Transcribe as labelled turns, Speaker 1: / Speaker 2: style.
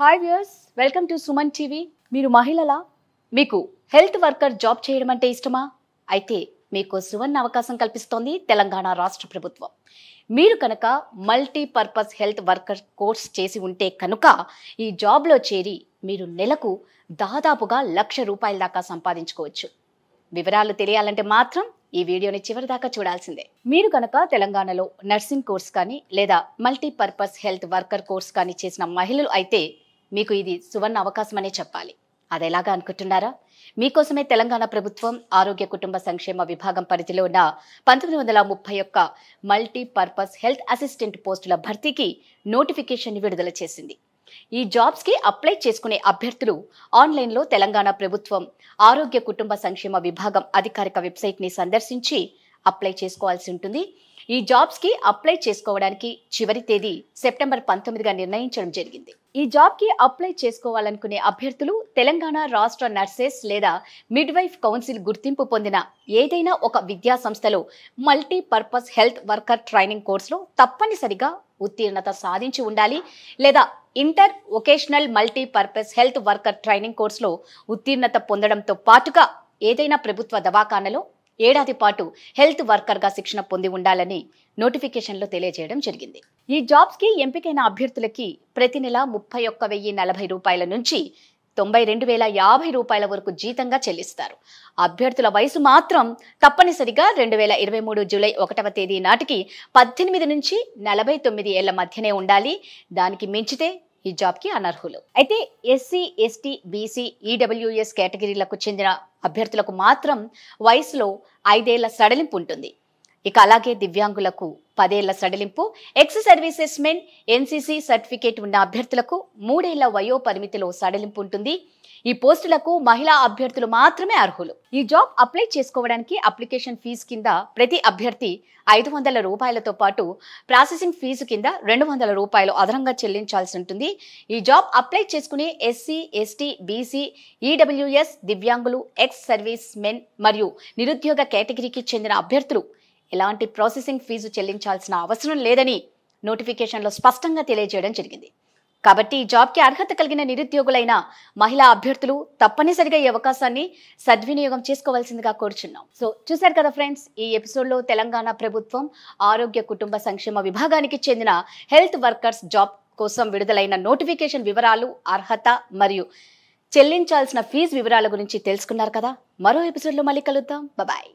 Speaker 1: hi viewers welcome to Suman TV మీరు మహిళలా మీకు హెల్త్ వర్కర్ జాబ్ చేయడం అంటే ఇష్టమా అయితే మీకు సువర్ణ అవకాశం కల్పిస్తోంది తెలంగాణ రాష్ట్ర ప్రభుత్వం మీరు కనుక మల్టీపర్పస్ హెల్త్ వర్కర్ కోర్స్ చేసి ఉంటే కనుక ఈ జాబ్లో చేరి మీరు నెలకు దాదాపుగా లక్ష రూపాయల దాకా సంపాదించుకోవచ్చు వివరాలు తెలియాలంటే మాత్రం ఈ వీడియోని చివరి దాకా చూడాల్సిందే మీరు కనుక తెలంగాణలో నర్సింగ్ కోర్స్ కానీ లేదా మల్టీపర్పస్ హెల్త్ వర్కర్ కోర్స్ కానీ చేసిన మహిళలు అయితే మీకు ఇది సువర్ణ అవకాశమనే చెప్పాలి అది ఎలాగా అనుకుంటున్నారా మీకోసమే తెలంగాణ ప్రభుత్వం ఆరోగ్య కుటుంబ సంక్షేమ విభాగం పరిధిలో ఉన్న పంతొమ్మిది వందల ముప్పై ఒక్క మల్టీపర్పస్ హెల్త్ అసిస్టెంట్ పోస్టుల భర్తీకి నోటిఫికేషన్ విడుదల చేసింది ఈ జాబ్స్కి అప్లై చేసుకునే అభ్యర్థులు ఆన్లైన్లో తెలంగాణ ప్రభుత్వం ఆరోగ్య కుటుంబ సంక్షేమ విభాగం అధికారిక వెబ్సైట్ని సందర్శించి అప్లై చేసుకోవాల్సి ఉంటుంది ఈ జాబ్స్కి అప్లై చేసుకోవడానికి చివరి తేదీ సెప్టెంబర్ పంతొమ్మిదిగా నిర్ణయించడం జరిగింది ఈ జాబ్కి అప్లై చేసుకోవాలనుకునే అభ్యర్థులు తెలంగాణ రాష్ట్ర నర్సెస్ లేదా మిడ్వైఫ్ కౌన్సిల్ గుర్తింపు పొందిన ఏదైనా ఒక విద్యా సంస్థలో మల్టీపర్పస్ హెల్త్ వర్కర్ ట్రైనింగ్ కోర్సులో తప్పనిసరిగా ఉత్తీర్ణత సాధించి ఉండాలి లేదా inter vocational multipurpose health worker training కోర్సులో ఉత్తీర్ణత పొందడంతో పాటుగా ఏదైనా ప్రభుత్వ దవాఖానలో ఏడాది పాటు హెల్త్ వర్కర్గా శిక్షణ పొంది ఉండాలని నోటిఫికేషన్లో తెలియజేయడం జరిగింది ఈ జాబ్స్కి ఎంపికైన అభ్యర్థులకి ప్రతి నెల ముప్పై ఒక్క వెయ్యి నలభై రూపాయల నుంచి తొంభై రెండు వేల యాభై రూపాయల వరకు జీతంగా చెల్లిస్తారు అభ్యర్థుల వయసు మాత్రం తప్పనిసరిగా రెండు వేల ఇరవై మూడు జూలై ఒకటవ తేదీ నాటికి పద్దెనిమిది నుంచి నలభై తొమ్మిది ఏళ్ల మధ్యనే ఉండాలి దానికి మించితే ఈ జాబ్కి అనర్హులు అయితే ఎస్సీ ఎస్టీ బీసీ ఈడబ్ల్యూఎస్ కేటగిరీలకు చెందిన అభ్యర్థులకు మాత్రం వయసులో ఐదేళ్ల సడలింపు ఉంటుంది ఇక అలాగే దివ్యాంగులకు పదేళ్ల సడలింపు ex services men NCC certificate ఉన్న అభ్యర్థులకు మూడేళ్ల వయో పరిమితిలో సడలింపు ఉంటుంది ఈ పోస్టులకు మహిళా అభ్యర్థులు మాత్రమే అర్హులు ఈ జాబ్ అప్లై చేసుకోవడానికి అప్లికేషన్ ఫీజు కింద ప్రతి అభ్యర్థి ఐదు వందల రూపాయలతో పాటు ప్రాసెసింగ్ ఫీజు కింద రెండు వందల రూపాయలు అదనంగా చెల్లించాల్సి ఉంటుంది ఈ జాబ్ అప్లై చేసుకునే ఎస్సీ ఎస్టీ బీసీ ఈడబ్ల్యూఎస్ దివ్యాంగులు ఎక్స్ సర్వీస్ మెన్ మరియు నిరుద్యోగ కేటగిరీకి చెందిన అభ్యర్థులు ఎలాంటి ప్రాసెసింగ్ ఫీజు చెల్లించాల్సిన అవసరం లేదని నోటిఫికేషన్లో స్పష్టంగా తెలియజేయడం జరిగింది కాబట్టి ఈ జాబ్కి అర్హత కలిగిన నిరుద్యోగులైన మహిళా అభ్యర్థులు తప్పనిసరిగా ఈ అవకాశాన్ని సద్వినియోగం చేసుకోవాల్సిందిగా కోరుచున్నాం సో చూశారు కదా ఫ్రెండ్స్ ఈ ఎపిసోడ్లో తెలంగాణ ప్రభుత్వం ఆరోగ్య కుటుంబ సంక్షేమ విభాగానికి చెందిన హెల్త్ వర్కర్స్ జాబ్ కోసం విడుదలైన నోటిఫికేషన్ వివరాలు అర్హత మరియు చెల్లించాల్సిన ఫీజు వివరాల గురించి తెలుసుకున్నారు కదా మరో ఎపిసోడ్లో మళ్ళీ కలుద్దాం బాయ్